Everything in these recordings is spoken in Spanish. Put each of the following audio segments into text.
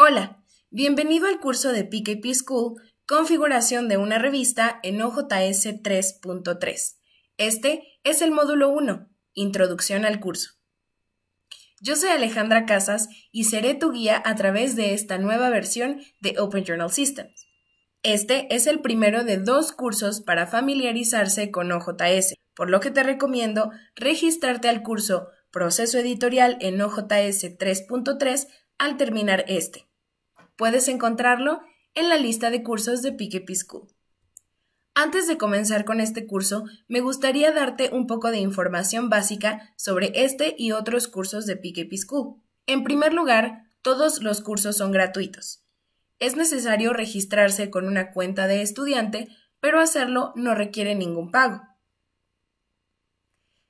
Hola, bienvenido al curso de PKP School Configuración de una revista en OJS 3.3. Este es el módulo 1, Introducción al curso. Yo soy Alejandra Casas y seré tu guía a través de esta nueva versión de Open Journal Systems. Este es el primero de dos cursos para familiarizarse con OJS, por lo que te recomiendo registrarte al curso Proceso Editorial en OJS 3.3 al terminar este. Puedes encontrarlo en la lista de cursos de PKP Antes de comenzar con este curso, me gustaría darte un poco de información básica sobre este y otros cursos de PKP En primer lugar, todos los cursos son gratuitos. Es necesario registrarse con una cuenta de estudiante, pero hacerlo no requiere ningún pago.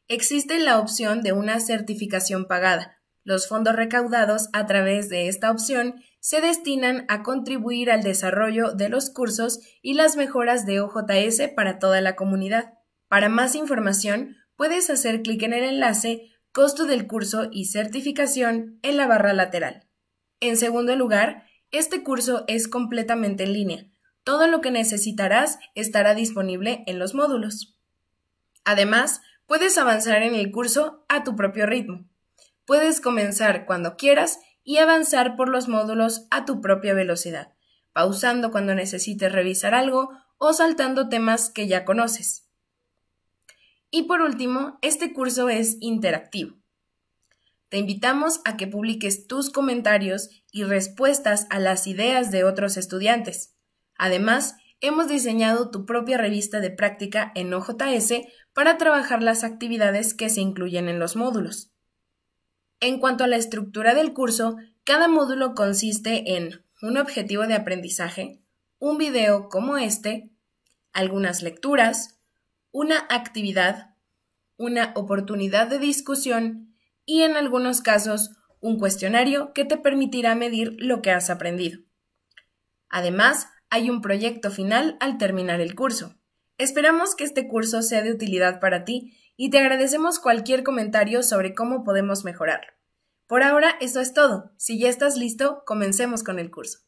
Existe la opción de una certificación pagada, los fondos recaudados a través de esta opción se destinan a contribuir al desarrollo de los cursos y las mejoras de OJS para toda la comunidad. Para más información, puedes hacer clic en el enlace Costo del curso y certificación en la barra lateral. En segundo lugar, este curso es completamente en línea. Todo lo que necesitarás estará disponible en los módulos. Además, puedes avanzar en el curso a tu propio ritmo. Puedes comenzar cuando quieras y avanzar por los módulos a tu propia velocidad, pausando cuando necesites revisar algo o saltando temas que ya conoces. Y por último, este curso es interactivo. Te invitamos a que publiques tus comentarios y respuestas a las ideas de otros estudiantes. Además, hemos diseñado tu propia revista de práctica en OJS para trabajar las actividades que se incluyen en los módulos. En cuanto a la estructura del curso, cada módulo consiste en un objetivo de aprendizaje, un video como este, algunas lecturas, una actividad, una oportunidad de discusión y en algunos casos un cuestionario que te permitirá medir lo que has aprendido. Además, hay un proyecto final al terminar el curso. Esperamos que este curso sea de utilidad para ti y te agradecemos cualquier comentario sobre cómo podemos mejorarlo. Por ahora, eso es todo. Si ya estás listo, comencemos con el curso.